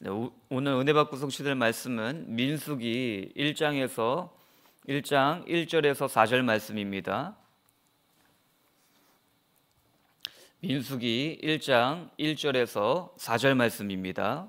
네, 오늘 은혜 받고 성취될 말씀은 민수기 1장에서 1장 1절에서 4절 말씀입니다. 민수기 1장 1절에서 4절 말씀입니다.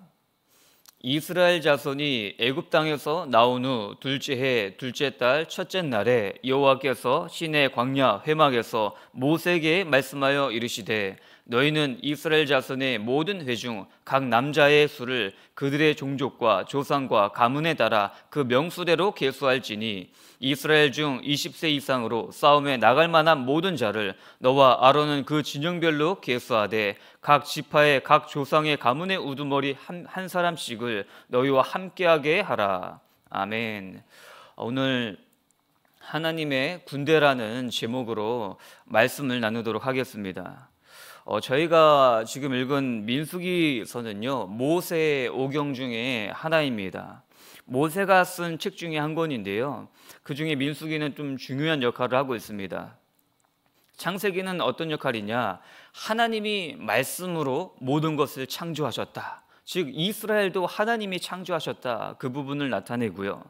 이스라엘 자손이 애굽 땅에서 나온 후 둘째 해 둘째 달 첫째 날에 여호와께서 시내 광야 회막에서 모세에게 말씀하여 이르시되 너희는 이스라엘 자손의 모든 회중 각 남자의 수를 그들의 종족과 조상과 가문에 따라 그 명수대로 계수할지니 이스라엘 중 20세 이상으로 싸움에 나갈 만한 모든 자를 너와 아론은 그 진영별로 계수하되 각 지파의 각 조상의 가문의 우두머리 한, 한 사람씩을 너희와 함께하게 하라 아멘. 오늘 하나님의 군대라는 제목으로 말씀을 나누도록 하겠습니다. 어, 저희가 지금 읽은 민수기서는요 모세의 오경 중에 하나입니다. 모세가 쓴 책 중에 한 권인데요. 그 중에 민수기는 좀 중요한 역할을 하고 있습니다. 창세기는 어떤 역할이냐? 하나님이 말씀으로 모든 것을 창조하셨다. 즉 이스라엘도 하나님이 창조하셨다. 그 부분을 나타내고요.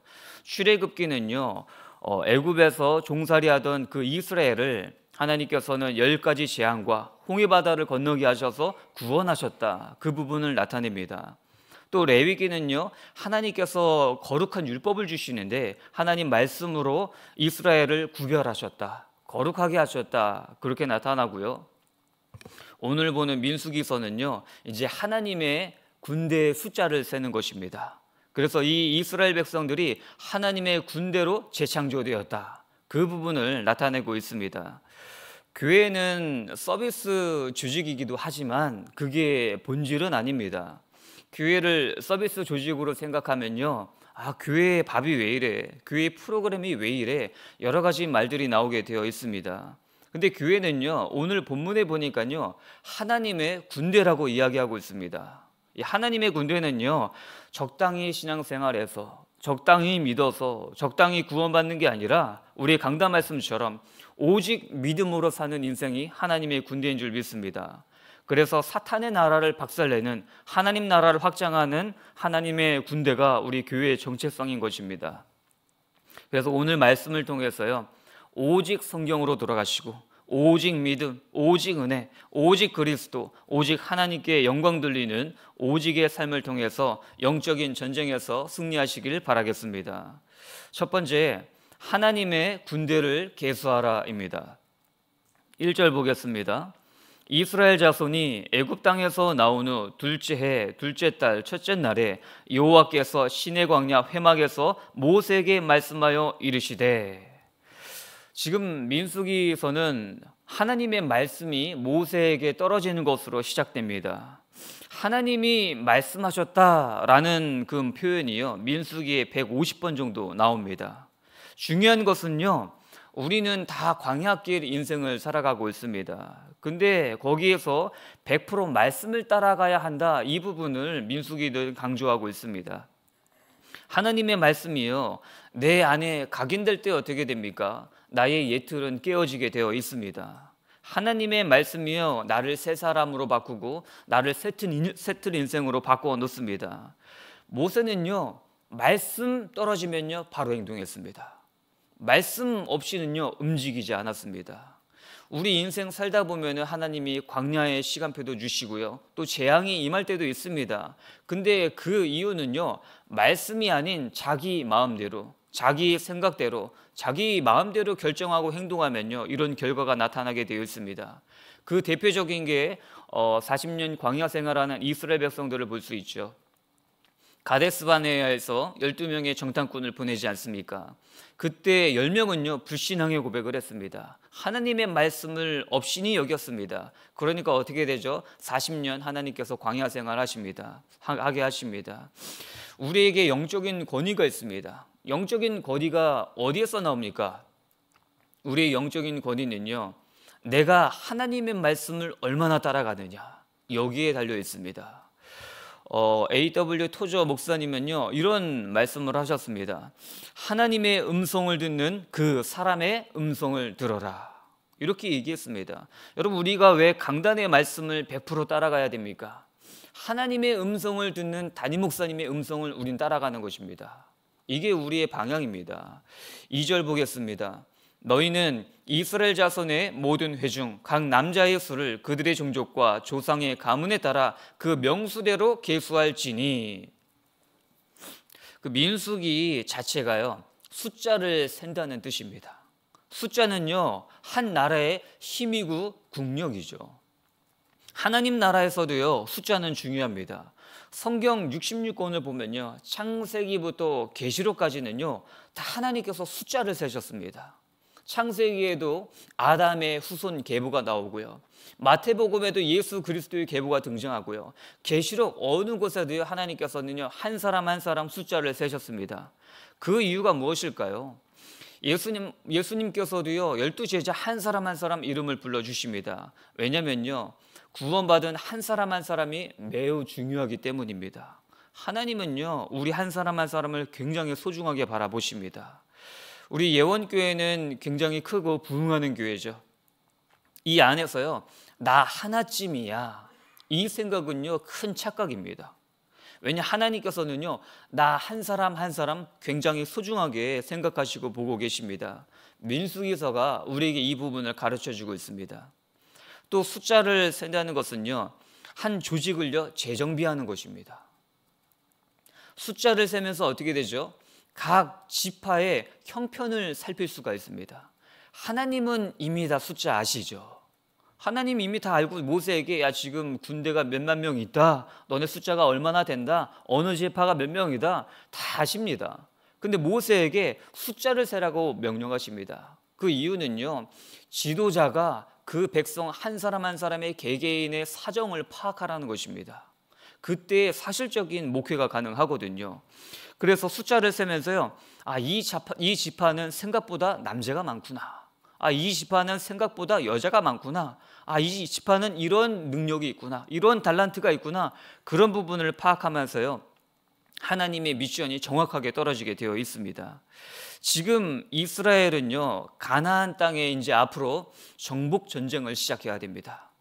출애굽기는요. 어, 애굽에서 종살이하던 그 이스라엘을 하나님께서는 열 가지 재앙과 홍해바다를 건너게 하셔서 구원하셨다. 그 부분을 나타냅니다. 또 레위기는요, 하나님께서 거룩한 율법을 주시는데 하나님 말씀으로 이스라엘을 구별하셨다. 거룩하게 하셨다. 그렇게 나타나고요. 오늘 보는 민수기서는요, 이제 하나님의 군대의 숫자를 세는 것입니다. 그래서 이 이스라엘 백성들이 하나님의 군대로 재창조되었다. 그 부분을 나타내고 있습니다. 교회는 서비스 조직이기도 하지만 그게 본질은 아닙니다. 교회를 서비스 조직으로 생각하면요. 아, 교회 밥이 왜 이래? 교회 프로그램이 왜 이래? 여러 가지 말들이 나오게 되어 있습니다. 근데 교회는요, 오늘 본문에 보니까요, 하나님의 군대라고 이야기하고 있습니다. 하나님의 군대는요, 적당히 신앙생활에서 적당히 믿어서 적당히 구원받는 게 아니라 우리 강단 말씀처럼 오직 믿음으로 사는 인생이 하나님의 군대인 줄 믿습니다. 그래서 사탄의 나라를 박살내는 하나님 나라를 확장하는 하나님의 군대가 우리 교회의 정체성인 것입니다. 그래서 오늘 말씀을 통해서요. 오직 성경으로 돌아가시고 오직 믿음, 오직 은혜, 오직 그리스도, 오직 하나님께 영광 돌리는 오직의 삶을 통해서 영적인 전쟁에서 승리하시길 바라겠습니다. 첫 번째, 하나님의 군대를 개수하라입니다. 1절 보겠습니다. 이스라엘 자손이 애굽 땅에서 나온 후 둘째 해, 둘째 달, 첫째 날에 여호와께서 신의 광야 회막에서 모세에게 말씀하여 이르시되 지금 민수기에서는 하나님의 말씀이 모세에게 떨어지는 것으로 시작됩니다. 하나님이 말씀하셨다라는 그 표현이요. 민수기에 150번 정도 나옵니다. 중요한 것은요. 우리는 다 광야길 인생을 살아가고 있습니다. 근데 거기에서 100% 말씀을 따라가야 한다. 이 부분을 민수기는 강조하고 있습니다. 하나님의 말씀이요. 내 안에 각인될 때 어떻게 됩니까? 나의 예틀은 깨어지게 되어 있습니다. 하나님의 말씀이여 나를 새 사람으로 바꾸고 나를 새틀 인생으로 바꿔 놓습니다. 모세는요 말씀 떨어지면요 바로 행동했습니다. 말씀 없이는요 움직이지 않았습니다. 우리 인생 살다 보면 하나님이 광야의 시간표도 주시고요. 또 재앙이 임할 때도 있습니다. 근데 그 이유는요. 말씀이 아닌 자기 마음대로 자기 생각대로 자기 마음대로 결정하고 행동하면요 이런 결과가 나타나게 되어 있습니다. 그 대표적인 게 40년 어, 광야 생활하는 이스라엘 백성들을 볼 수 있죠. 가데스바네아에서 12명의 정탐꾼을 보내지 않습니까? 그때 10명은요, 불신앙의 고백을 했습니다. 하나님의 말씀을 없신이 여겼습니다. 그러니까 어떻게 되죠? 40년 하나님께서 광야 생활 하십니다. 하게 하십니다. 우리에게 영적인 권위가 있습니다. 영적인 거리가 어디에서 나옵니까? 우리의 영적인 거리는요. 내가 하나님의 말씀을 얼마나 따라가느냐 여기에 달려 있습니다. 어, A.W. 토저 목사님은요 이런 말씀을 하셨습니다. 하나님의 음성을 듣는 그 사람의 음성을 들어라 이렇게 얘기했습니다. 여러분 우리가 왜 강단의 말씀을 100% 따라가야 됩니까? 하나님의 음성을 듣는 단임 목사님의 음성을 우린 따라가는 것입니다. 이게 우리의 방향입니다. 2절 보겠습니다. 너희는 이스라엘 자손의 모든 회중 각 남자의 수를 그들의 종족과 조상의 가문에 따라 그 명수대로 계수할지니 그 민수기 자체가요 숫자를 센다는 뜻입니다. 숫자는요 한 나라의 힘이고 국력이죠. 하나님 나라에서도요 숫자는 중요합니다. 성경 66권을 보면요. 창세기부터 계시록까지는요. 다 하나님께서 숫자를 세셨습니다. 창세기에도 아담의 후손 계보가 나오고요. 마태복음에도 예수 그리스도의 계보가 등장하고요. 계시록 어느 곳에도 하나님께서는요. 한 사람 한 사람 숫자를 세셨습니다. 그 이유가 무엇일까요? 예수님 예수님께서도요. 열두 제자 한 사람 한 사람 이름을 불러 주십니다. 왜냐면요. 구원받은 한 사람 한 사람이 매우 중요하기 때문입니다. 하나님은요, 우리 한 사람 한 사람을 굉장히 소중하게 바라보십니다. 우리 예원교회는 굉장히 크고 부흥하는 교회죠. 이 안에서요, 나 하나쯤이야. 이 생각은요, 큰 착각입니다. 왜냐, 하나님께서는요, 나 한 사람 한 사람 굉장히 소중하게 생각하시고 보고 계십니다. 민수기서가 우리에게 이 부분을 가르쳐 주고 있습니다. 또 숫자를 센다는 것은요. 한 조직을요. 재정비하는 것입니다. 숫자를 세면서 어떻게 되죠? 각 지파의 형편을 살필 수가 있습니다. 하나님은 이미 다 숫자 아시죠? 하나님 이미 다 알고 모세에게 야 지금 군대가 몇만 명 있다. 너네 숫자가 얼마나 된다. 어느 지파가 몇 명이다. 다 아십니다. 근데 모세에게 숫자를 세라고 명령하십니다. 그 이유는요. 지도자가 그 백성 한 사람 한 사람의 개개인의 사정을 파악하라는 것입니다. 그때 사실적인 목회가 가능하거든요. 그래서 숫자를 세면서요. 아, 이, 자파, 이 지파는 생각보다 남자가 많구나. 아, 이 지파는 생각보다 여자가 많구나. 아, 이 지파는 이런 능력이 있구나. 이런 달란트가 있구나. 그런 부분을 파악하면서요. 하나님의 미션이 정확하게 떨어지게 되어 있습니다. 지금 이스라엘은요 가나안 땅에 이제 앞으로 정복 전쟁을 시작해야 됩니다.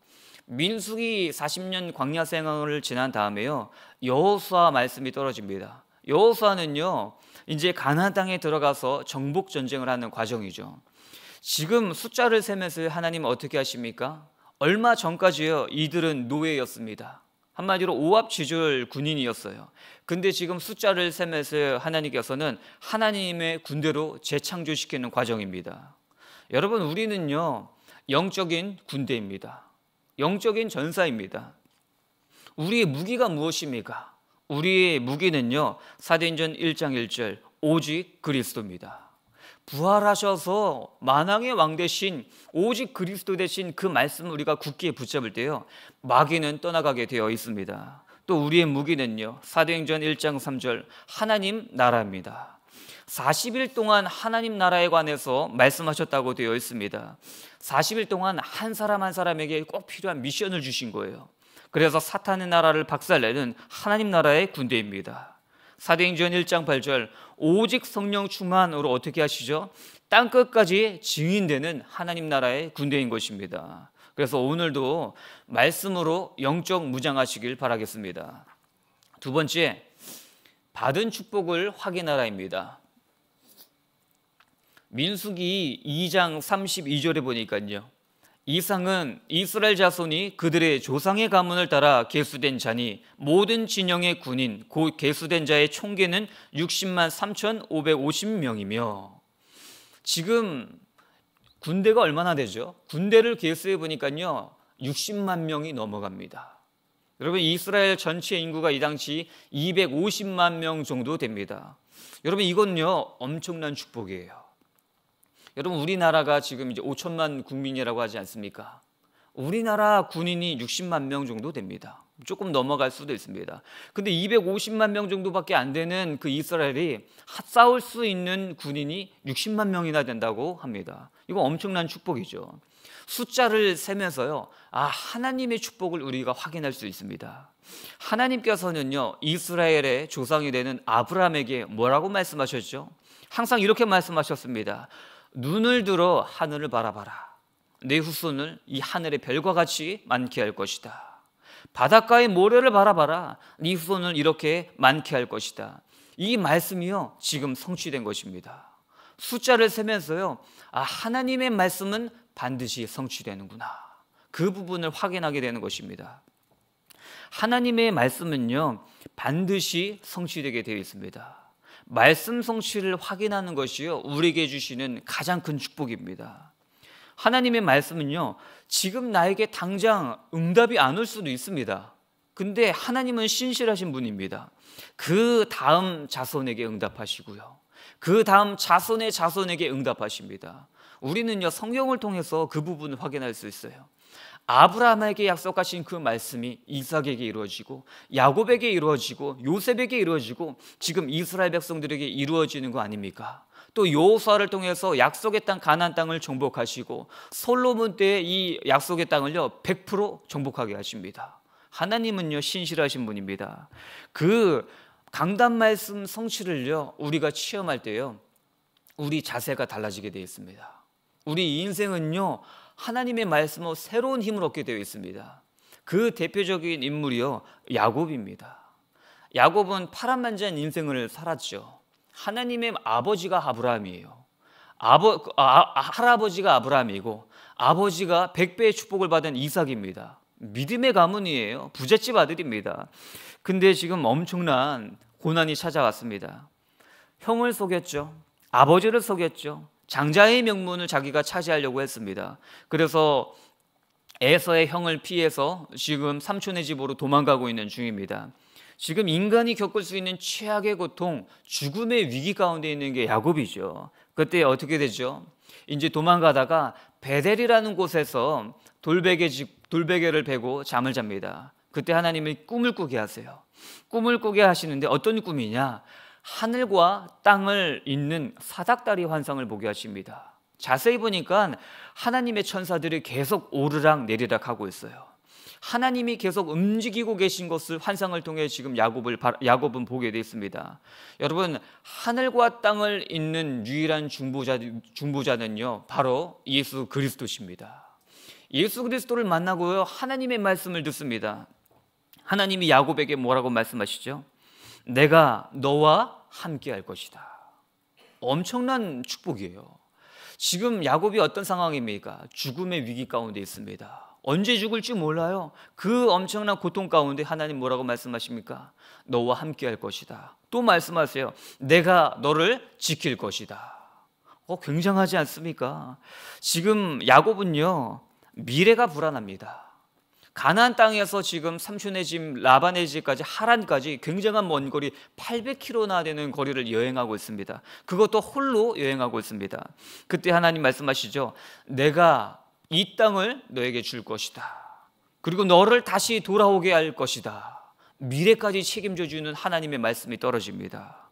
민수기 40년 광야 생활을 지난 다음에요 여호수아 말씀이 떨어집니다. 여호수아는요 이제 가나안 땅에 들어가서 정복 전쟁을 하는 과정이죠. 지금 숫자를 세면서 하나님 어떻게 하십니까? 얼마 전까지요 이들은 노예였습니다. 한마디로 오합지졸 군인이었어요. 근데 지금 숫자를 세면서 하나님께서는 하나님의 군대로 재창조시키는 과정입니다. 여러분 우리는요 영적인 군대입니다. 영적인 전사입니다. 우리의 무기가 무엇입니까? 우리의 무기는요 사도행전 1장 1절 오직 그리스도입니다. 부활하셔서 만왕의 왕 대신 오직 그리스도 대신 그 말씀을 우리가 굳게 붙잡을 때요. 마귀는 떠나가게 되어 있습니다. 또 우리의 무기는요. 사도행전 1장 3절 하나님 나라입니다. 40일 동안 하나님 나라에 관해서 말씀하셨다고 되어 있습니다. 40일 동안 한 사람 한 사람에게 꼭 필요한 미션을 주신 거예요. 그래서 사탄의 나라를 박살내는 하나님 나라의 군대입니다. 사도행전 1장 8절 오직 성령 충만으로 어떻게 하시죠? 땅 끝까지 증인되는 하나님 나라의 군대인 것입니다. 그래서 오늘도 말씀으로 영적 무장하시길 바라겠습니다. 두 번째 받은 축복을 확인하라입니다. 민수기 2장 32절에 보니까요. 이상은 이스라엘 자손이 그들의 조상의 가문을 따라 계수된 자니 모든 진영의 군인 곧 계수된 자의 총계는 60만 3,550명이며 지금 군대가 얼마나 되죠? 군대를 계수해 보니까요. 60만 명이 넘어갑니다. 여러분 이스라엘 전체 인구가 이 당시 250만 명 정도 됩니다. 여러분 이건요 엄청난 축복이에요. 여러분 우리나라가 지금 이제 5천만 국민이라고 하지 않습니까? 우리나라 군인이 60만 명 정도 됩니다. 조금 넘어갈 수도 있습니다. 근데 250만 명 정도밖에 안 되는 그 이스라엘이 싸울 수 있는 군인이 60만 명이나 된다고 합니다. 이거 엄청난 축복이죠. 숫자를 세면서요. 아, 하나님의 축복을 우리가 확인할 수 있습니다. 하나님께서는요. 이스라엘의 조상이 되는 아브라함에게 뭐라고 말씀하셨죠? 항상 이렇게 말씀하셨습니다. 눈을 들어 하늘을 바라봐라. 내 후손을 이 하늘의 별과 같이 많게 할 것이다. 바닷가의 모래를 바라봐라. 네 후손을 이렇게 많게 할 것이다. 이 말씀이요 지금 성취된 것입니다. 숫자를 세면서요 아 하나님의 말씀은 반드시 성취되는구나. 그 부분을 확인하게 되는 것입니다. 하나님의 말씀은요 반드시 성취되게 되어 있습니다. 말씀 성취를 확인하는 것이요 우리에게 주시는 가장 큰 축복입니다. 하나님의 말씀은요 지금 나에게 당장 응답이 안 올 수도 있습니다. 근데 하나님은 신실하신 분입니다. 그 다음 자손에게 응답하시고요. 그 다음 자손의 자손에게 응답하십니다. 우리는요 성경을 통해서 그 부분 확인할 수 있어요. 아브라함에게 약속하신 그 말씀이 이삭에게 이루어지고 야곱에게 이루어지고 요셉에게 이루어지고 지금 이스라엘 백성들에게 이루어지는 거 아닙니까? 또 여호수아를 통해서 약속의 땅 가나안 땅을 정복하시고 솔로몬 때이 약속의 땅을요 100% 정복하게 하십니다. 하나님은요 신실하신 분입니다. 그 강단 말씀 성취를요 우리가 체험할 때요 우리 자세가 달라지게 되어 있습니다. 우리 인생은요 하나님의 말씀으로 새로운 힘을 얻게 되어 있습니다. 그 대표적인 인물이요 야곱입니다. 야곱은 파란만장한 인생을 살았죠. 하나님의 아버지가 아브라함이에요. 아버 아, 아, 아, 할아버지가 아브라함이고 아버지가 백배의 축복을 받은 이삭입니다. 믿음의 가문이에요. 부잣집 아들입니다. 근데 지금 엄청난 고난이 찾아왔습니다. 형을 속였죠. 아버지를 속였죠. 장자의 명문을 자기가 차지하려고 했습니다. 그래서 에서의 형을 피해서 지금 삼촌의 집으로 도망가고 있는 중입니다. 지금 인간이 겪을 수 있는 최악의 고통, 죽음의 위기 가운데 있는 게 야곱이죠. 그때 어떻게 되죠? 이제 도망가다가 베델이라는 곳에서 돌베개 집, 돌베개를 베고 잠을 잡니다. 그때 하나님이 꿈을 꾸게 하세요. 꿈을 꾸게 하시는데 어떤 꿈이냐? 하늘과 땅을 잇는 사닥다리 환상을 보게 하십니다. 자세히 보니까 하나님의 천사들이 계속 오르락 내리락 하고 있어요. 하나님이 계속 움직이고 계신 것을 환상을 통해 지금 야곱을 야곱은 보게 되어 습니다 여러분 하늘과 땅을 잇는 유일한 중보자 중보자는요 바로 예수 그리스도십니다. 예수 그리스도를 만나고요 하나님의 말씀을 듣습니다. 하나님이 야곱에게 뭐라고 말씀하시죠? 내가 너와 함께 할 것이다. 엄청난 축복이에요. 지금 야곱이 어떤 상황입니까? 죽음의 위기 가운데 있습니다. 언제 죽을지 몰라요. 그 엄청난 고통 가운데 하나님 뭐라고 말씀하십니까? 너와 함께 할 것이다. 또 말씀하세요. 내가 너를 지킬 것이다. 어, 굉장하지 않습니까? 지금 야곱은요, 미래가 불안합니다. 가나안 땅에서 지금 삼촌의 집 라반의 집까지 하란까지 굉장한 먼 거리 800km나 되는 거리를 여행하고 있습니다. 그것도 홀로 여행하고 있습니다. 그때 하나님 말씀하시죠. 내가 이 땅을 너에게 줄 것이다. 그리고 너를 다시 돌아오게 할 것이다. 미래까지 책임져 주는 하나님의 말씀이 떨어집니다.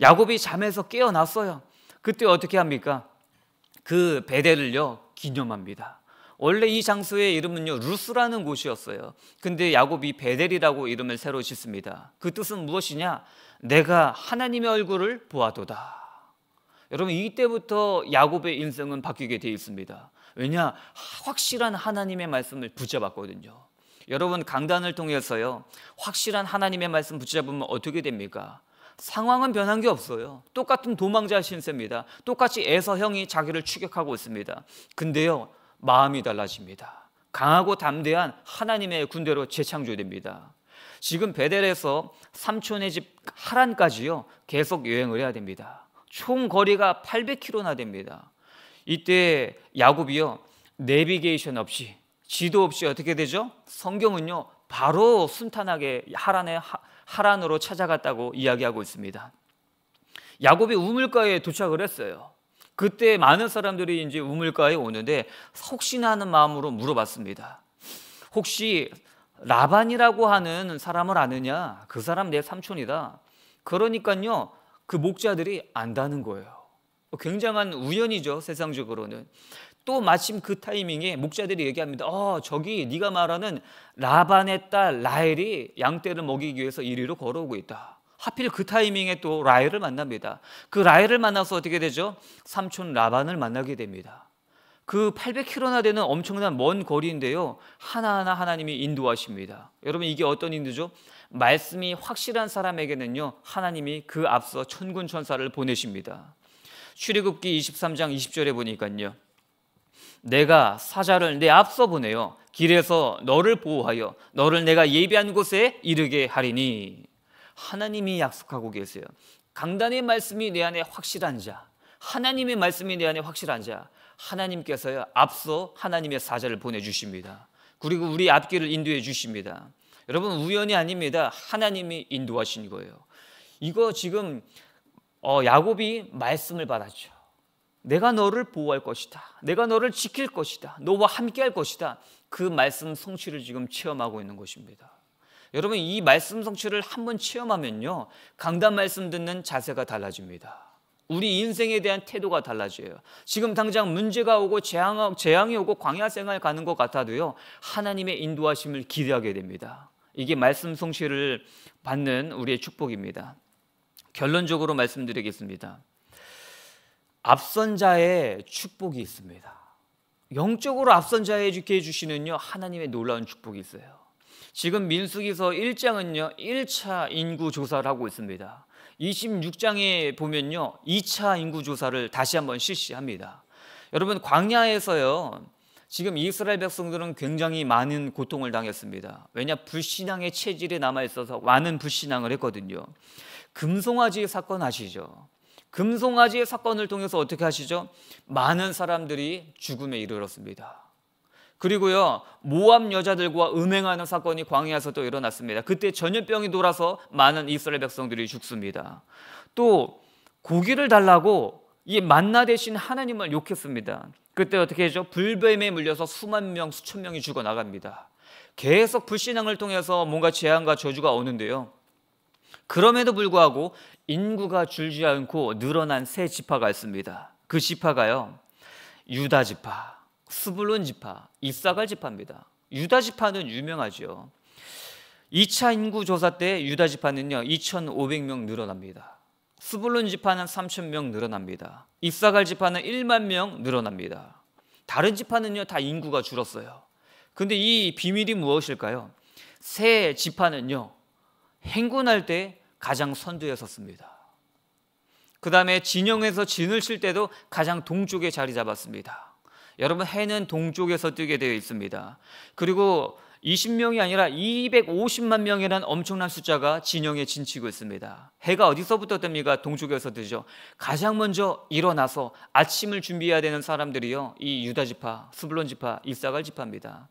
야곱이 잠에서 깨어났어요. 그때 어떻게 합니까? 그 베델을요 기념합니다. 원래 이 장소의 이름은요 루스라는 곳이었어요. 근데 야곱이 베델이라고 이름을 새로 짓습니다. 그 뜻은 무엇이냐? 내가 하나님의 얼굴을 보아도다. 여러분 이때부터 야곱의 인생은 바뀌게 되어 있습니다. 왜냐? 확실한 하나님의 말씀을 붙잡았거든요. 여러분 강단을 통해서요. 확실한 하나님의 말씀 붙잡으면 어떻게 됩니까? 상황은 변한 게 없어요. 똑같은 도망자 신세입니다. 똑같이 에서 형이 자기를 추격하고 있습니다. 근데요. 마음이 달라집니다. 강하고 담대한 하나님의 군대로 재창조됩니다. 지금 베델에서 삼촌의 집 하란까지요. 계속 여행을 해야 됩니다. 총 거리가 800km나 됩니다. 이때 야곱이요. 내비게이션 없이 지도 없이 어떻게 되죠? 성경은요. 바로 순탄하게 하란의 하란으로 찾아갔다고 이야기하고 있습니다. 야곱이 우물가에 도착을 했어요. 그때 많은 사람들이 이제 우물가에 오는데 혹시나 하는 마음으로 물어봤습니다. 혹시 라반이라고 하는 사람을 아느냐? 그 사람 내 삼촌이다. 그러니까요, 그 목자들이 안다는 거예요. 굉장한 우연이죠, 세상적으로는. 또 마침 그 타이밍에 목자들이 얘기합니다. 어, 저기 네가 말하는 라반의 딸 라헬이 양떼를 먹이기 위해서 이리로 걸어오고 있다. 하필 그 타이밍에 또 라헬을 만납니다. 그 라헬을 만나서 어떻게 되죠? 삼촌 라반을 만나게 됩니다. 그 800km나 되는 엄청난 먼 거리인데요. 하나하나 하나님이 인도하십니다. 여러분 이게 어떤 인도죠? 말씀이 확실한 사람에게는요. 하나님이 그 앞서 천군 천사를 보내십니다. 출애굽기 23장 20절에 보니까요. 내가 사자를 내 앞서 보내요. 길에서 너를 보호하여 너를 내가 예비한 곳에 이르게 하리니. 하나님이 약속하고 계세요. 강단의 말씀이 내 안에 확실한 자, 하나님의 말씀이 내 안에 확실한 자, 하나님께서요 앞서 하나님의 사자를 보내 주십니다. 그리고 우리 앞길을 인도해 주십니다. 여러분 우연이 아닙니다. 하나님이 인도하신 거예요. 이거 지금 어, 야곱이 말씀을 받았죠. 내가 너를 보호할 것이다. 내가 너를 지킬 것이다. 너와 함께 할 것이다. 그 말씀 성취를 지금 체험하고 있는 것입니다. 여러분 이 말씀 성취를 한번 체험하면요. 강단 말씀 듣는 자세가 달라집니다. 우리 인생에 대한 태도가 달라져요. 지금 당장 문제가 오고 재앙, 이 오고 광야 생활 가는 것 같아도요. 하나님의 인도하심을 기대하게 됩니다. 이게 말씀 성취를 받는 우리의 축복입니다. 결론적으로 말씀드리겠습니다. 앞선 자의 축복이 있습니다. 영적으로 앞선 자에게 주시는요 하나님의 놀라운 축복이 있어요. 지금 민수기서 1장은요, 1차 인구 조사를 하고 있습니다. 26장에 보면요, 2차 인구 조사를 다시 한번 실시합니다. 여러분, 광야에서요, 지금 이스라엘 백성들은 굉장히 많은 고통을 당했습니다. 왜냐, 불신앙의 체질에 남아있어서 많은 불신앙을 했거든요. 금송아지 사건 아시죠? 금송아지의 사건을 통해서 어떻게 하시죠? 많은 사람들이 죽음에 이르렀습니다. 그리고요 모압 여자들과 음행하는 사건이 광야에서 또 일어났습니다. 그때 전염병이 돌아서 많은 이스라엘 백성들이 죽습니다. 또 고기를 달라고 이 만나 대신 하나님을 욕했습니다. 그때 어떻게 하죠? 불뱀에 물려서 수만 명, 수천 명이 죽어 나갑니다. 계속 불신앙을 통해서 뭔가 재앙과 저주가 오는데요. 그럼에도 불구하고 인구가 줄지 않고 늘어난 새 지파가 있습니다. 그 지파가요. 유다 지파. 스불론 지파, 이사갈 지파입니다. 유다 지파는 유명하죠. 2차 인구 조사 때 유다 지파는요 2,500명 늘어납니다. 스불론 지파는 3,000명 늘어납니다. 이사갈 지파는 1만 명 늘어납니다. 다른 지파는요 다 인구가 줄었어요. 근데 이 비밀이 무엇일까요? 새 지파는요 행군할 때 가장 선두에 섰습니다. 그 다음에 진영에서 진을 칠 때도 가장 동쪽에 자리 잡았습니다. 여러분 해는 동쪽에서 뜨게 되어 있습니다. 그리고 20명이 아니라 250만 명이라는 엄청난 숫자가 진영에 진치고 있습니다. 해가 어디서부터 뜹니까? 동쪽에서 뜨죠. 가장 먼저 일어나서 아침을 준비해야 되는 사람들이요. 이 유다 지파, 스불론 지파, 이사갈 지파입니다.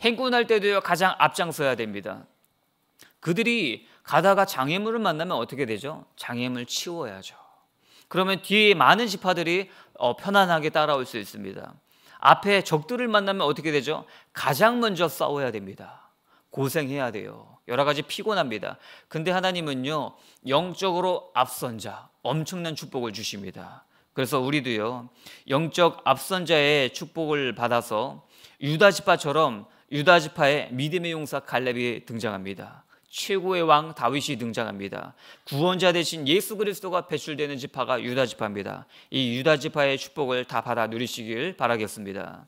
행군할 때도요. 가장 앞장서야 됩니다. 그들이 가다가 장애물을 만나면 어떻게 되죠? 장애물 치워야죠. 그러면 뒤에 많은 지파들이 어, 편안하게 따라올 수 있습니다. 앞에 적들을 만나면 어떻게 되죠? 가장 먼저 싸워야 됩니다. 고생해야 돼요. 여러 가지 피곤합니다. 근데 하나님은요, 영적으로 앞선 자, 엄청난 축복을 주십니다. 그래서 우리도요, 영적 앞선 자의 축복을 받아서 유다지파처럼 유다지파의 믿음의 용사 갈렙이 등장합니다. 최고의 왕 다윗이 등장합니다. 구원자 대신 예수 그리스도가 배출되는 지파가 유다 지파입니다. 이 유다 지파의 축복을 다 받아 누리시길 바라겠습니다.